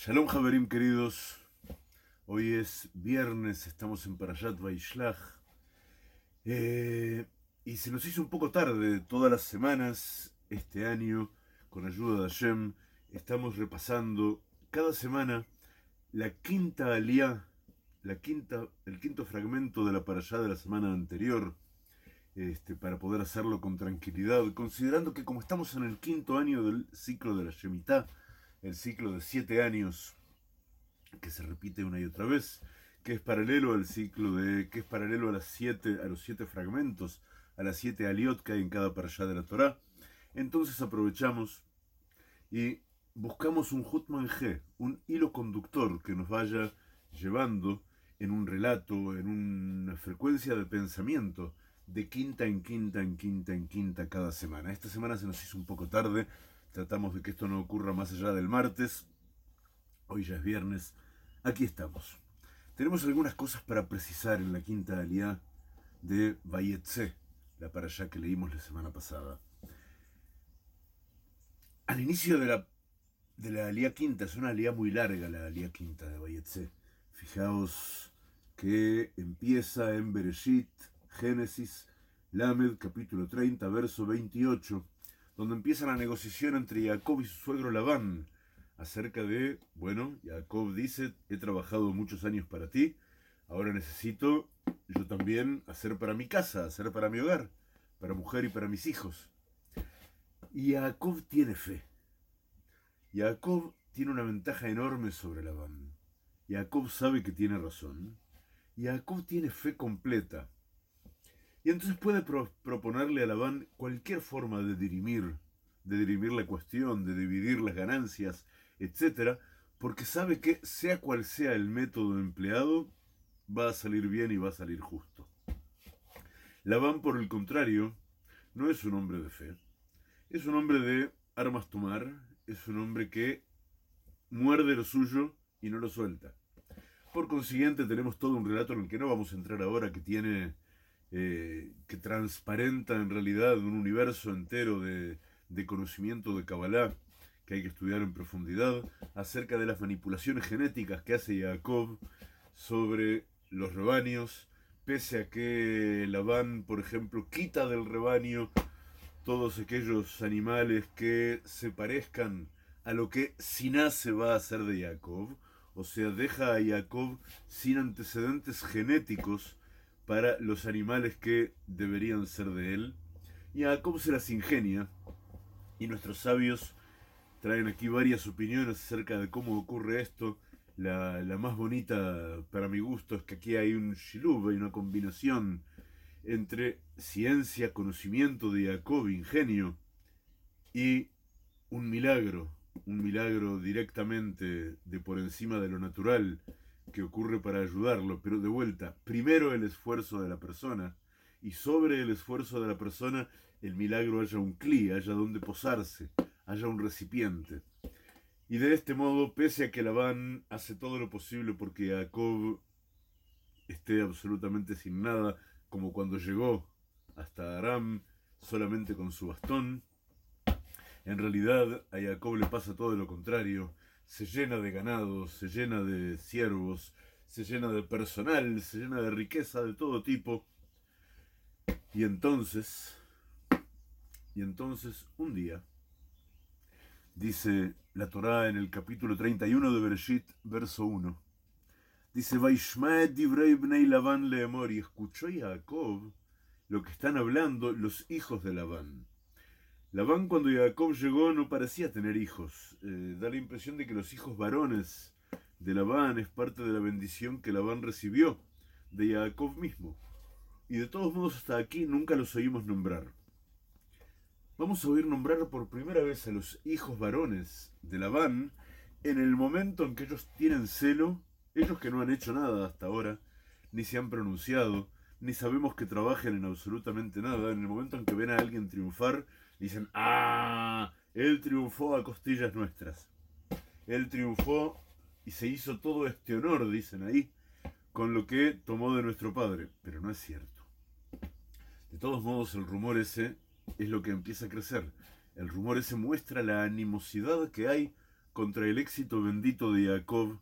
Shalom Javerim queridos, hoy es viernes, estamos en Parashat Vaishlach eh, y se nos hizo un poco tarde todas las semanas este año, con ayuda de Hashem, estamos repasando cada semana la quinta aliá, la quinta, el quinto fragmento de la Parashá de la semana anterior, este, para poder hacerlo con tranquilidad, considerando que como estamos en el quinto año del ciclo de la Shemitah, el ciclo de siete años que se repite una y otra vez, que es paralelo al ciclo de, que es paralelo a las siete, a los siete fragmentos, a las siete aliot que hay en cada parashá de la Torá. Entonces aprovechamos y buscamos un g un hilo conductor que nos vaya llevando en un relato, en una frecuencia de pensamiento, de quinta en quinta, en quinta, en quinta cada semana. Esta semana se nos hizo un poco tarde, Tratamos de que esto no ocurra más allá del martes. Hoy ya es viernes. Aquí estamos. Tenemos algunas cosas para precisar en la quinta alía de Bayetse, la para allá que leímos la semana pasada. Al inicio de la, de quinta, es una alía muy larga la alía quinta de Bayetse. Fijaos que empieza en Bereshit, Génesis, Lamed, capítulo 30, verso 28 donde empieza la negociación entre Jacob y su suegro Labán acerca de, bueno, Jacob dice, he trabajado muchos años para ti, ahora necesito yo también hacer para mi casa, hacer para mi hogar, para mujer y para mis hijos. Y Jacob tiene fe. Jacob tiene una ventaja enorme sobre Labán. Jacob sabe que tiene razón. Jacob tiene fe completa. Y entonces puede proponerle a Labán cualquier forma de dirimir, de dirimir la cuestión, de dividir las ganancias, etc. Porque sabe que sea cual sea el método empleado, va a salir bien y va a salir justo. Labán, por el contrario, no es un hombre de fe. Es un hombre de armas tomar, es un hombre que muerde lo suyo y no lo suelta. Por consiguiente, tenemos todo un relato en el que no vamos a entrar ahora que tiene eh, que transparenta en realidad un universo entero de, conocimiento de Kabbalah que hay que estudiar en profundidad, acerca de las manipulaciones genéticas que hace Jacob sobre los rebaños, pese a que Labán, por ejemplo, quita del rebaño todos aquellos animales que se parezcan a lo que Siná se va a hacer de Jacob, o sea, deja a Jacob sin antecedentes genéticos para los animales que deberían ser de él. Y a Jacob se las ingenia. Y nuestros sabios traen aquí varias opiniones acerca de cómo ocurre esto. La, más bonita para mi gusto es que aquí hay un shilub, hay una combinación entre ciencia, conocimiento de Jacob, ingenio, y un milagro, un milagro directamente de por encima de lo natural, que ocurre para ayudarlo, pero de vuelta, primero el esfuerzo de la persona y sobre el esfuerzo de la persona el milagro haya un clí, haya donde posarse, haya un recipiente. Y de este modo, pese a que Labán hace todo lo posible porque Jacob esté absolutamente sin nada, como cuando llegó hasta Aram solamente con su bastón, en realidad a Jacob le pasa todo lo contrario se llena de ganados, se llena de siervos, se llena de personal, se llena de riqueza de todo tipo. Y entonces, y entonces un día, dice la Torá en el capítulo 31 de Bereshit, verso 1, dice, Labán Leemor, y escuchó Jacob lo que están hablando los hijos de Labán. Labán cuando Jacob llegó no parecía tener hijos. Eh, da la impresión de que los hijos varones de Labán es parte de la bendición que Labán recibió de Jacob mismo. Y de todos modos hasta aquí nunca los oímos nombrar. Vamos a oír nombrar por primera vez a los hijos varones de Labán en el momento en que ellos tienen celo, ellos que no han hecho nada hasta ahora, ni se han pronunciado, ni sabemos que trabajen en absolutamente nada, en el momento en que ven a alguien triunfar, dicen, ah, Él triunfó a costillas nuestras. Él triunfó y se hizo todo este honor, dicen ahí, con lo que tomó de nuestro Padre. Pero no es cierto. De todos modos, el rumor ese es lo que empieza a crecer. El rumor ese muestra la animosidad que hay contra el éxito bendito de Jacob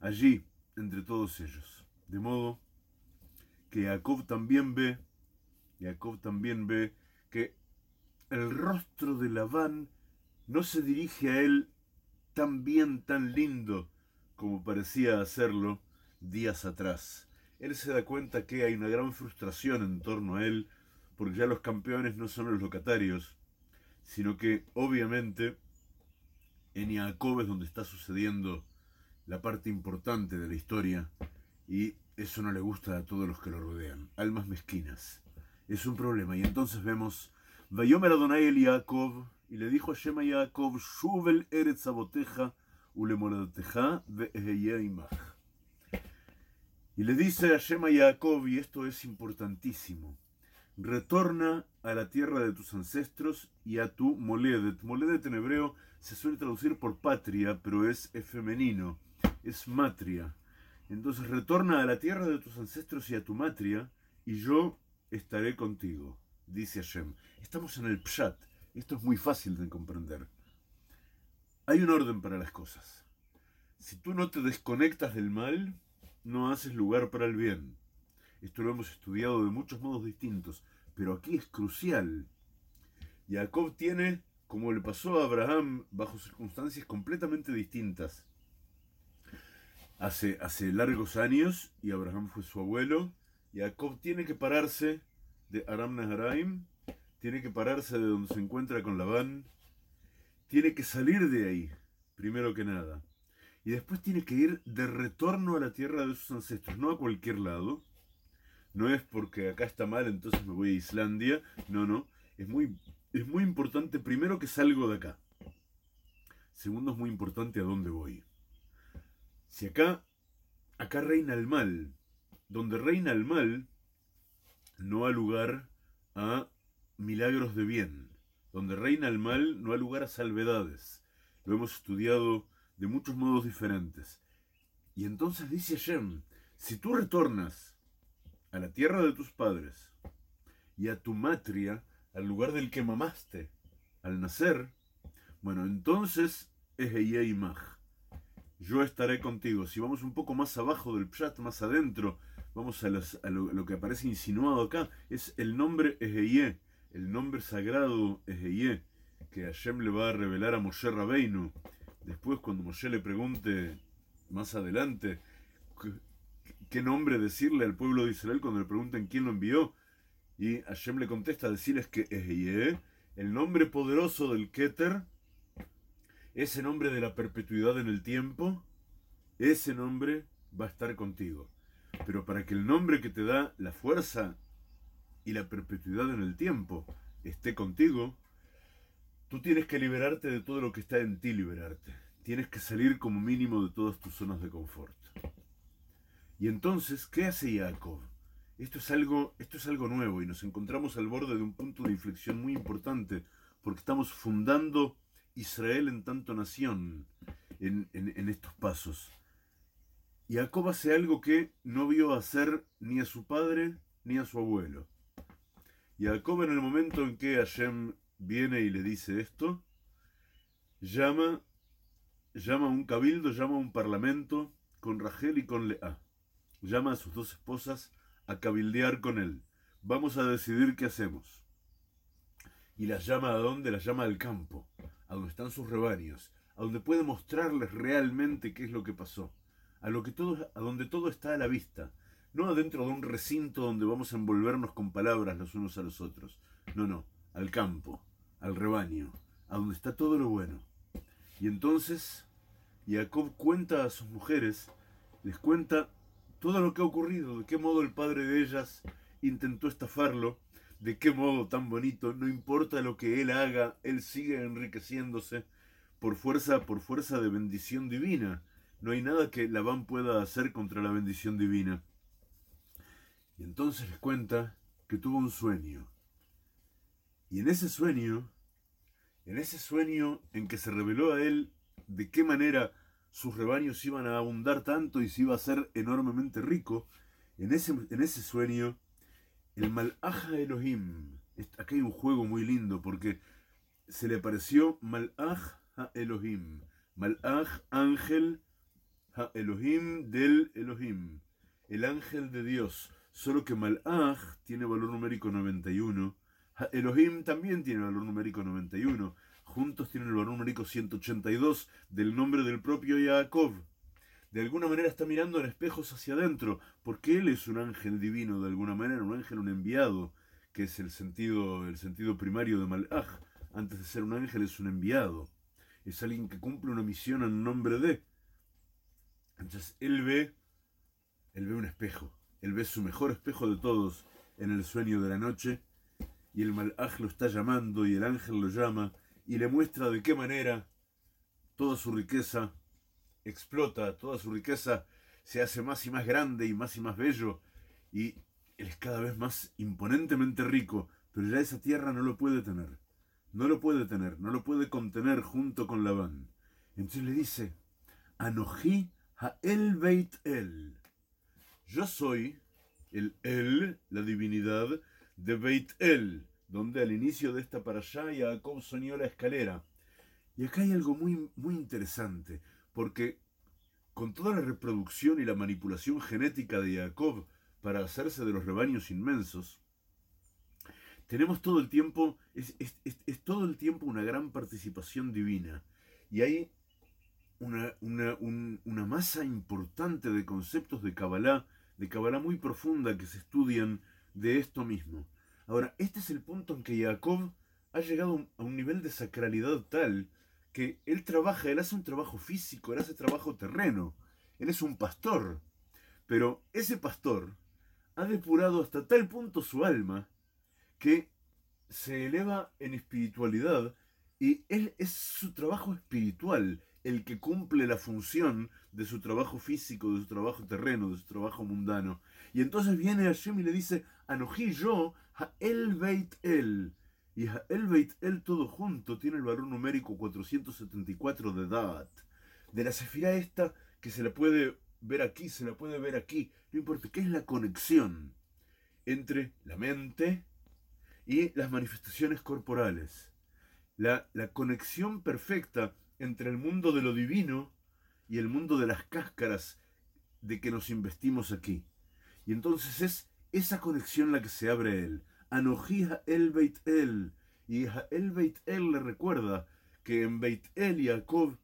allí, entre todos ellos. De modo que Jacob también ve, Jacob también ve que el rostro de Labán no se dirige a él tan bien, tan lindo, como parecía hacerlo días atrás. Él se da cuenta que hay una gran frustración en torno a él, porque ya los campeones no son los locatarios, sino que obviamente en Jacob es donde está sucediendo la parte importante de la historia y eso no le gusta a todos los que lo rodean. Almas mezquinas. Es un problema y entonces vemos y le dijo a Yaakov, el Y le dice Yaakov, y esto es importantísimo, retorna a la tierra de tus ancestros y a tu moledet. Moledet en hebreo se suele traducir por patria, pero es femenino, es matria. Entonces retorna a la tierra de tus ancestros y a tu matria, y yo estaré contigo dice Hashem. Estamos en el Pshat. Esto es muy fácil de comprender. Hay un orden para las cosas. Si tú no te desconectas del mal, no haces lugar para el bien. Esto lo hemos estudiado de muchos modos distintos, pero aquí es crucial. Jacob tiene, como le pasó a Abraham, bajo circunstancias completamente distintas. Hace, hace largos años, y Abraham fue su abuelo, Jacob tiene que pararse de Aram tiene que pararse de donde se encuentra con Labán, tiene que salir de ahí, primero que nada, y después tiene que ir de retorno a la tierra de sus ancestros, no a cualquier lado, no es porque acá está mal, entonces me voy a Islandia, no, no, es muy, es muy importante primero que salgo de acá, segundo es muy importante a dónde voy. Si acá, acá reina el mal, donde reina el mal, no ha lugar a milagros de bien. Donde reina el mal no ha lugar a salvedades. Lo hemos estudiado de muchos modos diferentes. Y entonces dice Hashem, si tú retornas a la tierra de tus padres y a tu matria, al lugar del que mamaste al nacer, bueno, entonces es Mah. Yo estaré contigo. Si vamos un poco más abajo del Pshat, más adentro, vamos a, lo, que aparece insinuado acá, es el nombre Egeie, el nombre sagrado Egeie, que Hashem le va a revelar a Moshe Rabeinu. Después, cuando Moshe le pregunte más adelante qué nombre decirle al pueblo de Israel cuando le pregunten quién lo envió, y Hashem le contesta decirles que Eheie, el nombre poderoso del Keter, ese nombre de la perpetuidad en el tiempo, ese nombre va a estar contigo pero para que el nombre que te da la fuerza y la perpetuidad en el tiempo esté contigo, tú tienes que liberarte de todo lo que está en ti liberarte. Tienes que salir como mínimo de todas tus zonas de confort. Y entonces, ¿qué hace Jacob? Esto es algo, esto es algo nuevo y nos encontramos al borde de un punto de inflexión muy importante porque estamos fundando Israel en tanto nación en estos pasos. Y Jacob hace algo que no vio hacer ni a su padre ni a su abuelo. Y Jacob en el momento en que Hashem viene y le dice esto, llama, llama a un cabildo, llama a un parlamento con Rachel y con Lea. Llama a sus dos esposas a cabildear con él. Vamos a decidir qué hacemos. Y las llama a dónde? Las llama al campo, a donde están sus rebaños, a donde puede mostrarles realmente qué es lo que pasó a, lo que todo, a donde todo está a la vista, no adentro de un recinto donde vamos a envolvernos con palabras los unos a los otros, no, no, al campo, al rebaño, a donde está todo lo bueno. Y entonces Jacob cuenta a sus mujeres, les cuenta todo lo que ha ocurrido, de qué modo el padre de ellas intentó estafarlo, de qué modo tan bonito, no importa lo que él haga, él sigue enriqueciéndose por fuerza, por fuerza de bendición divina, no hay nada que Labán pueda hacer contra la bendición divina. Y entonces les cuenta que tuvo un sueño. Y en ese sueño, en ese sueño en que se reveló a él de qué manera sus rebaños iban a abundar tanto y se iba a ser enormemente rico, en ese, en ese sueño, el Malaja Elohim, Aquí hay un juego muy lindo porque se le apareció Malaj Elohim, Malaj, ángel Elohim del Elohim, el ángel de Dios, solo que Malach tiene valor numérico 91, Elohim también tiene valor numérico 91, juntos tienen el valor numérico 182 del nombre del propio Jacob. De alguna manera está mirando en espejos hacia adentro, porque él es un ángel divino, de alguna manera, un ángel, un enviado, que es el sentido, el sentido primario de Malach. Antes de ser un ángel es un enviado. Es alguien que cumple una misión en nombre de. Entonces él ve, él ve un espejo, él ve su mejor espejo de todos en el sueño de la noche, y el malaj lo está llamando, y el ángel lo llama, y le muestra de qué manera toda su riqueza explota, toda su riqueza se hace más y más grande y más y más bello, y él es cada vez más imponentemente rico, pero ya esa tierra no lo puede tener, no lo puede tener, no lo puede contener junto con Labán. Entonces le dice, Anojí Hael Beit El. Yo soy el El, la divinidad de Beit El, donde al inicio de esta para allá Jacob soñó la escalera. Y acá hay algo muy, muy interesante, porque con toda la reproducción y la manipulación genética de Jacob para hacerse de los rebaños inmensos, tenemos todo el tiempo, es, todo el tiempo una gran participación divina. Y hay una, masa importante de conceptos de Kabbalah, de Kabbalah muy profunda que se estudian de esto mismo. Ahora, este es el punto en que Jacob ha llegado a un nivel de sacralidad tal que él trabaja, él hace un trabajo físico, él hace trabajo terreno, él es un pastor, pero ese pastor ha depurado hasta tal punto su alma que se eleva en espiritualidad y él es su trabajo espiritual, el que cumple la función de su trabajo físico, de su trabajo terreno, de su trabajo mundano. Y entonces viene Hashem y le dice, Anojí yo, el Beit El. Y el Beit El todo junto tiene el valor numérico 474 de Da'at. De la sefirá esta, que se la puede ver aquí, se la puede ver aquí, no importa, ¿qué es la conexión entre la mente y las manifestaciones corporales? La, la conexión perfecta entre el mundo de lo divino y el mundo de las cáscaras de que nos investimos aquí. Y entonces es esa conexión la que se abre él. Anojija el Beit El. Y el Beit El le recuerda que en Beit El Jacob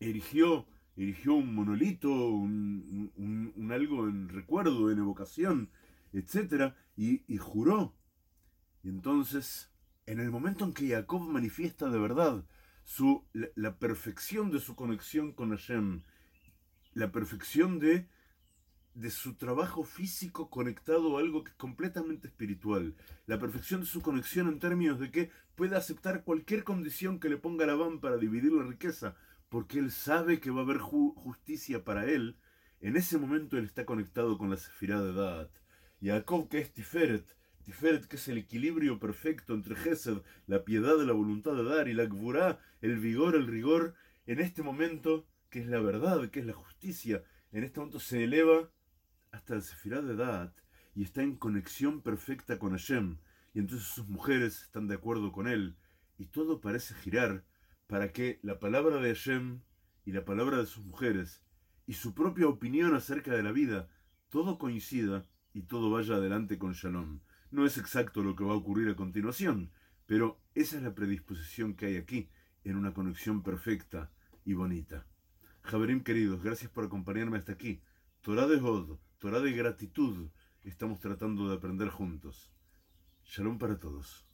erigió, erigió un monolito, un, algo en recuerdo, en evocación, etc. Y, y juró. Y entonces, en el momento en que Jacob manifiesta de verdad la, perfección de su conexión con Hashem, la perfección de, su trabajo físico conectado a algo que es completamente espiritual, la perfección de su conexión en términos de que pueda aceptar cualquier condición que le ponga Labán para dividir la riqueza, porque él sabe que va a haber justicia para él, en ese momento él está conectado con la Sefirá de Daat. Jacob, que es Tiferet, que es el equilibrio perfecto entre Gesed, la piedad de la voluntad de dar, y la Gvurá, el vigor, el rigor, en este momento, que es la verdad, que es la justicia, en este momento se eleva hasta el Sefirá de dad y está en conexión perfecta con Hashem. Y entonces sus mujeres están de acuerdo con él. Y todo parece girar para que la palabra de Hashem y la palabra de sus mujeres y su propia opinión acerca de la vida, todo coincida y todo vaya adelante con Shalom. No es exacto lo que va a ocurrir a continuación, pero esa es la predisposición que hay aquí, en una conexión perfecta y bonita. Javerim, queridos, gracias por acompañarme hasta aquí. Torah de God, Torah de gratitud, estamos tratando de aprender juntos. Shalom para todos.